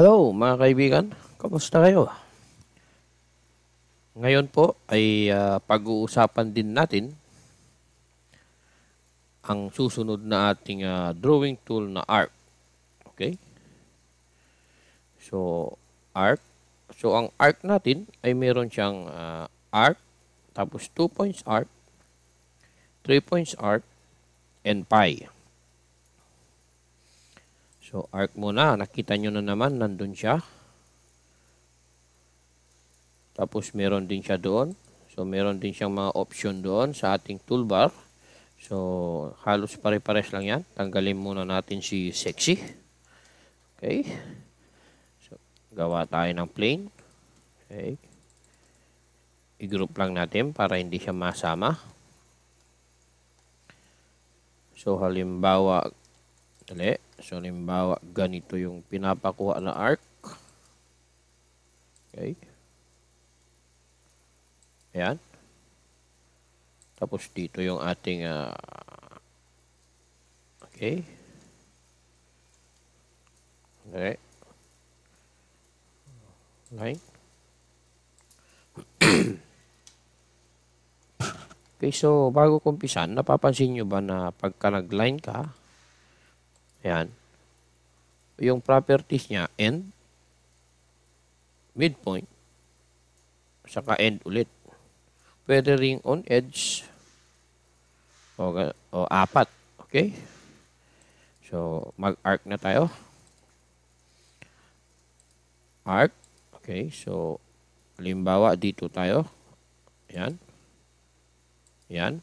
Hello mga kaibigan, kamusta kayo? Ngayon po ay uh, pag-uusapan din natin ang susunod na ating uh, drawing tool na ARC. Okay? So, ARC. So, ang ARC natin ay meron siyang uh, ARC, tapos 2 points ARC, 3 points ARC, and pi. So, arc muna. Nakita nyo na naman, nandun siya. Tapos, meron din siya doon. So, meron din siyang mga option doon sa ating toolbar. So, halos pare-pares lang yan. Tanggalin muna natin si sexy. Okay. So, gawa tayo ng plane. Okay. I-group lang natin para hindi siya masama. So, halimbawa, dali. So, halimbawa, ganito yung pinapakuha na arc. Okay. Ayan. Tapos dito yung ating uh, okay. Okay. Line. okay, so bago kumpisan, napapansin nyo ba na pagka nag-line ka, Ayan. Yung properties niya, end, midpoint, saka end ulit. Pwede ring on edge o, o apat. Okay? So, mag-arc na tayo. Arc. Okay, so, halimbawa dito tayo. Ayan. Ayan.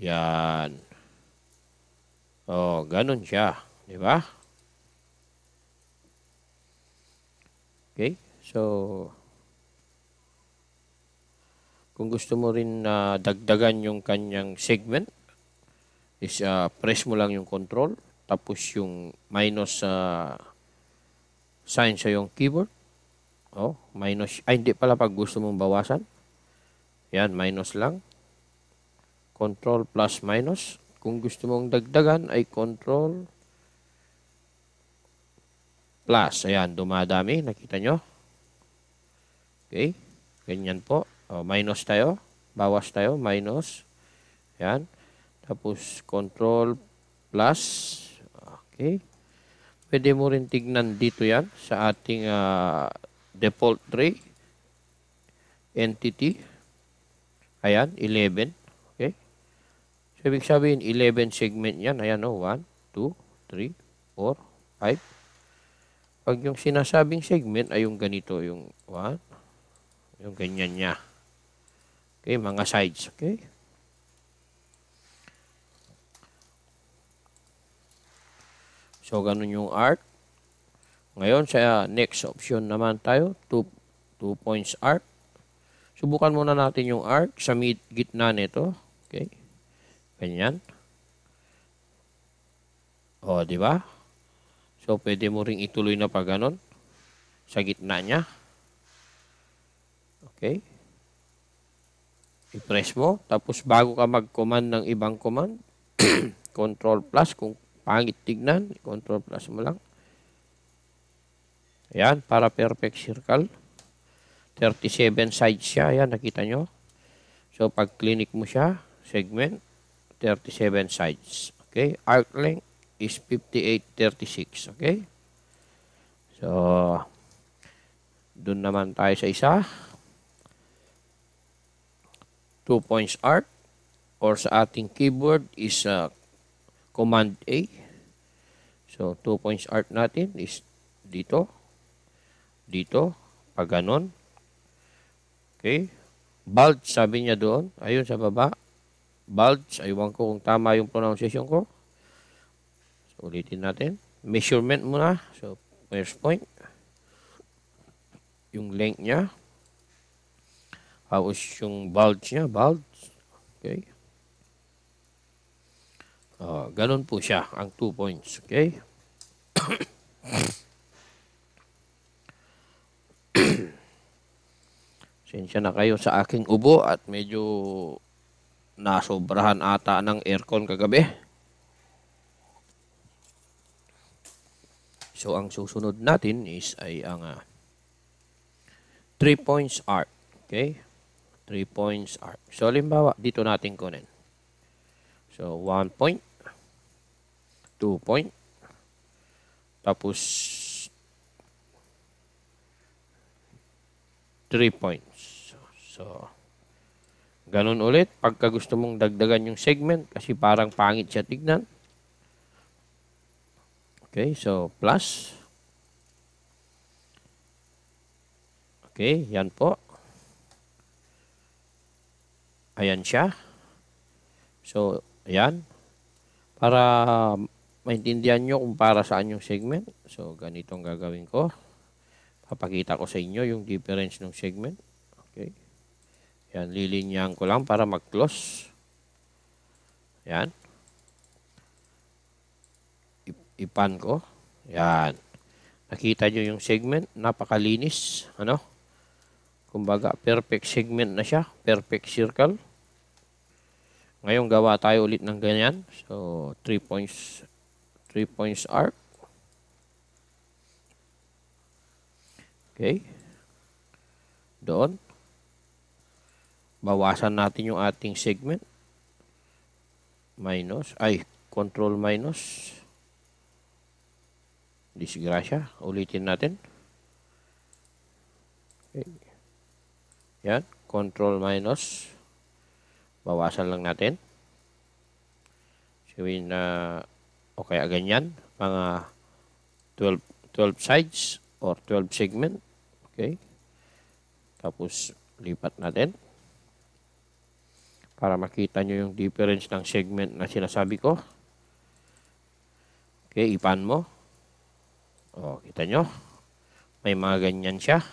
Yan. Oh, ganun siya. Di ba? Okay? So, kung gusto mo rin na uh, dagdagan yung kanyang segment, is uh, press mo lang yung control, tapos yung minus uh, sign sa yung keyboard. Oh, minus. Ay, hindi pala pag gusto mong bawasan. Yan, minus lang. Control plus minus. Kung gusto mong dagdagan ay control plus. Ayan, dumadami. Nakita nyo? Okay. Ganyan po. O, oh, minus tayo. Bawas tayo. Minus. Ayan. Tapos control plus. Okay. Pwede mo rin tignan dito yan sa ating uh, default tray entity. Ayan, 11. So, ibig sabihin, 11 segment yan. Ayan, oh, 1, 2, 3, 4, 5. Pag yung sinasabing segment ay yung ganito, yung 1, yung ganyan niya. Okay, mga sides. Okay. So, ganun yung arc. Ngayon, sa next option naman tayo, 2, 2 points arc. Subukan muna natin yung arc sa mid, gitna nito. Okay. Ganyan. O, di ba? So, pwede mo ring ituloy na pa ganun sa gitna niya. Okay. I-press mo. Tapos, bago ka mag-command ng ibang command, control plus kung pangit tignan, control plus mo lang. Ayan, para perfect circle. 37 sides siya. Ayan, nakita nyo. So, pag clinic mo siya, segment, 37 sides. Okay? Arc length is 58.36. Okay? So, dun naman tayo sa isa. 2 points arc or sa ating keyboard is uh, command A. So, 2 points arc natin is dito, dito, pag ganun. Okay? Bald, sabi niya doon. Ayun sa baba bulge. Aywan ko kung tama yung pronunciation ko. So, ulitin natin. Measurement muna. So, first point. Yung length niya. Tapos yung bulge niya. Bulge. Okay. Uh, ganun po siya. Ang two points. Okay. Sensya na kayo sa aking ubo at medyo Nasobrahan ata ng aircon kagabi. So, ang susunod natin is ay ang uh, points arc. Okay? 3 points arc. So, halimbawa, dito natin kunin. So, 1 point, 2 point, tapos 3 points. So, Ganun ulit, pagka gusto mong dagdagan yung segment, kasi parang pangit siya tignan. Okay, so plus. Okay, yan po. Ayan siya. So, ayan. Para maintindihan nyo kung para saan yung segment. So, ganito ang gagawin ko. Papakita ko sa inyo yung difference ng segment. Okay. Yan, lilinyahan ko lang para mag-close. Yan. Ipan ko. Yan. Nakita nyo yung segment. Napakalinis. Ano? Kumbaga, perfect segment na siya. Perfect circle. Ngayon, gawa tayo ulit ng ganyan. So, 3 points, 3 points arc. Okay. Doon bawasan natin yung ating segment. Minus, ay, control minus. Disgrasya. Ulitin natin. Okay. Yan, control minus. Bawasan lang natin. Gawin na, uh, okay, ganyan. Mga 12, 12 sides or 12 segment. Okay. Tapos, lipat natin para makita nyo yung difference ng segment na sinasabi ko. Okay, ipan mo. O, oh, kita nyo. May mga ganyan siya.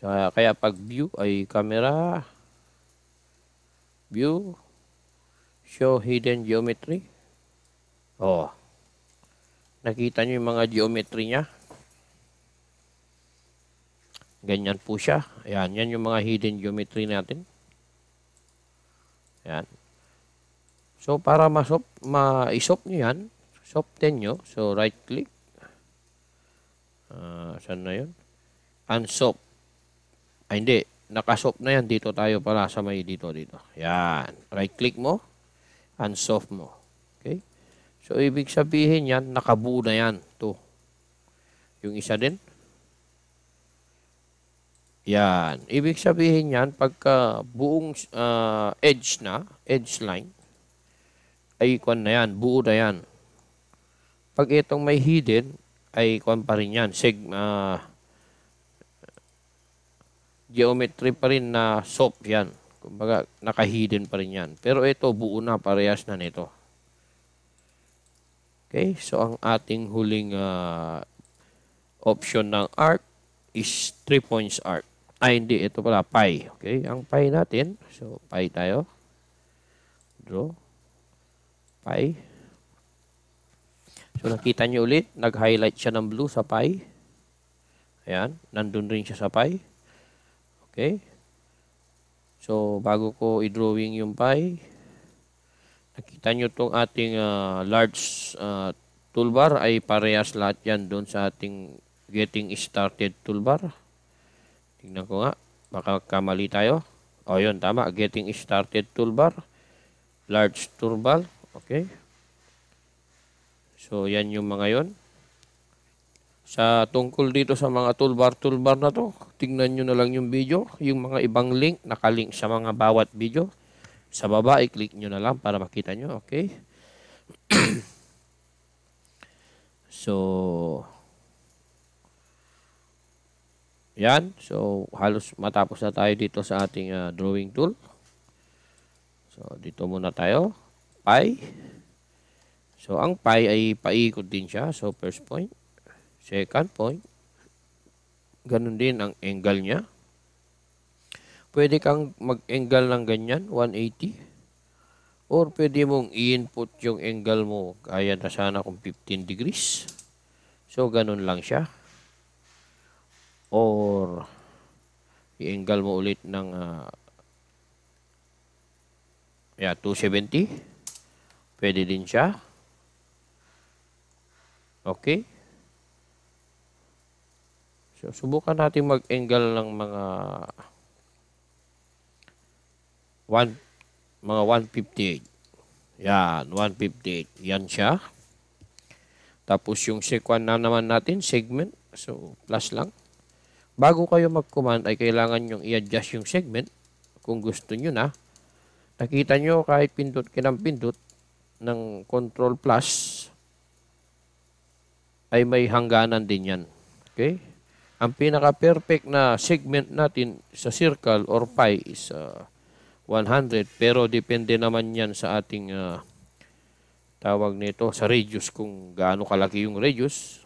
So, kaya pag view ay camera, view, show hidden geometry. O, oh, nakita nyo yung mga geometry niya. Ganyan po siya. Ayan, yan yung mga hidden geometry natin. Ayan. So, para ma-isop ma, ma nyo yan, soften nyo. So, right-click. Uh, ah, saan na yun? Unsop. Ay, ah, hindi. Nakasop na yan. Dito tayo para sa may dito, dito. Ayan. Right-click mo. Unsop mo. Okay? So, ibig sabihin yan, nakabu na yan. to Yung isa din. Yan. Ibig sabihin yan, pagka buong uh, edge na, edge line, ay kwan na yan, buo na yan. Pag itong may hidden, ay kwan pa rin yan, sigma, uh, geometry pa rin na soft yan. Kumbaga, naka-hidden pa rin yan. Pero ito, buo na, parehas na nito. Okay, so ang ating huling uh, option ng arc is 3 points arc. Ay, hindi. Ito pala, pi. Okay? Ang pi natin. So, pi tayo. Draw. Pi. So, nakita niyo ulit. Nag-highlight siya ng blue sa pi. Ayan. Nandun rin siya sa pi. Okay? So, bago ko i-drawing yung pi, nakita niyo itong ating uh, large uh, toolbar ay parehas lahat yan doon sa ating getting started toolbar. Tingnan ko nga. Baka kamali tayo. O, yun. Tama. Getting started toolbar. Large toolbar. Okay. So, yan yung mga yon Sa tungkol dito sa mga toolbar-toolbar na to, tingnan nyo na lang yung video. Yung mga ibang link, nakalink sa mga bawat video. Sa baba, i-click nyo na lang para makita nyo. Okay. so, Yan. So, halos matapos na tayo dito sa ating uh, drawing tool. So, dito muna tayo. Pi. So, ang pi ay paikot din siya. So, first point. Second point. Ganun din ang angle niya. Pwede kang mag-angle ng ganyan, 180. Or pwede mong i-input yung angle mo. Kaya na sana kung 15 degrees. So, ganun lang siya or i-angle mo ulit ng uh, yeah, 270. Pwede din siya. Okay. So, subukan natin mag-angle ng mga one, mga 158. Yan, 158. Yan siya. Tapos yung sequan na naman natin, segment. So, plus lang. Bago kayo mag-command ay kailangan nyong i-adjust yung segment kung gusto nyo na. Nakita nyo kahit pindot kinampindot ng control plus ay may hangganan din yan. Okay? Ang pinaka-perfect na segment natin sa circle or pie is uh, ah, 100 pero depende naman yan sa ating uh, tawag nito sa radius kung gaano kalaki yung radius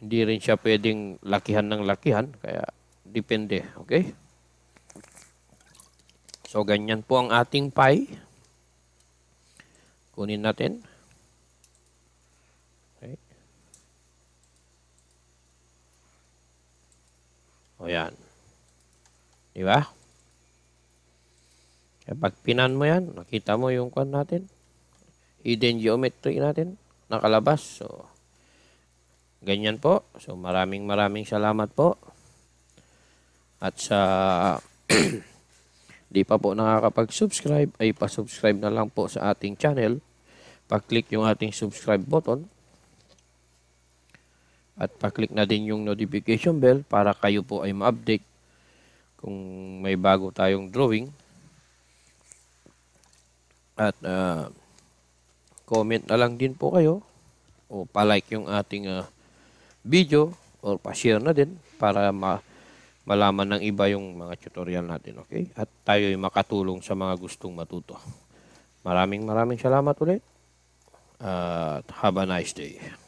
hindi rin siya pwedeng lakihan ng lakihan. Kaya depende. Okay? So, ganyan po ang ating pie. Kunin natin. Okay. O yan. Diba? Kapag pinan mo yan, nakita mo yung kwan natin. Hidden geometry natin. Nakalabas. So, Ganyan po. So maraming maraming salamat po. At sa di pa po nakakapag-subscribe, ay pa-subscribe na lang po sa ating channel. Pa-click yung ating subscribe button. At pa-click na din yung notification bell para kayo po ay ma-update kung may bago tayong drawing. At uh, comment na lang din po kayo o palike yung ating uh, video or pa-share na din para ma malaman ng iba yung mga tutorial natin, okay? At tayo ay makatulong sa mga gustong matuto. Maraming maraming salamat ulit. At have a nice day.